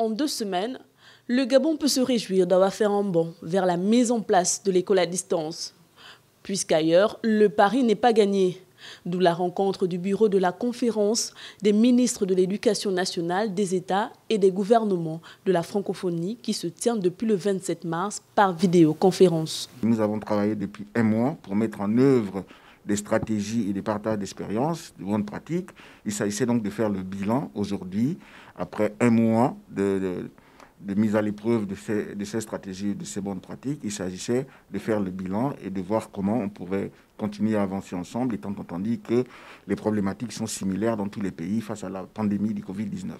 En deux semaines, le Gabon peut se réjouir d'avoir fait un bond vers la mise en place de l'école à distance, puisqu'ailleurs, le pari n'est pas gagné. D'où la rencontre du bureau de la conférence des ministres de l'éducation nationale, des États et des gouvernements de la francophonie qui se tient depuis le 27 mars par vidéoconférence. Nous avons travaillé depuis un mois pour mettre en œuvre des stratégies et des partages d'expériences, de bonnes pratiques. Il s'agissait donc de faire le bilan aujourd'hui, après un mois de, de mise à l'épreuve de ces, de ces stratégies, de ces bonnes pratiques. Il s'agissait de faire le bilan et de voir comment on pourrait continuer à avancer ensemble, étant entendu que les problématiques sont similaires dans tous les pays face à la pandémie du Covid-19.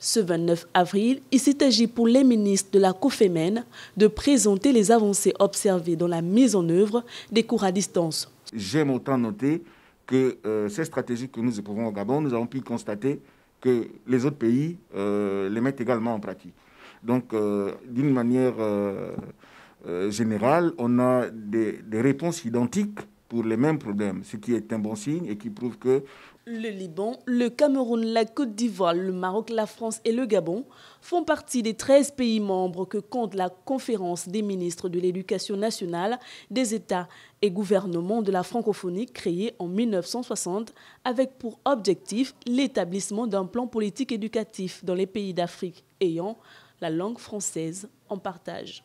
Ce 29 avril, il s'est pour les ministres de la COFEMEN de présenter les avancées observées dans la mise en œuvre des cours à distance j'aime autant noter que euh, ces stratégies que nous éprouvons au Gabon, nous avons pu constater que les autres pays euh, les mettent également en pratique. Donc, euh, d'une manière générale, on a des réponses identiques pour les mêmes problèmes, ce qui est un bon signe et qui prouve que... Le Liban, le Cameroun, la Côte d'Ivoire, le Maroc, la France et le Gabon font partie des 13 pays membres que compte la conférence des ministres de l'éducation nationale des États et gouvernements de la francophonie créée en 1960 avec pour objectif l'établissement d'un plan politique éducatif dans les pays d'Afrique ayant la langue française en partage.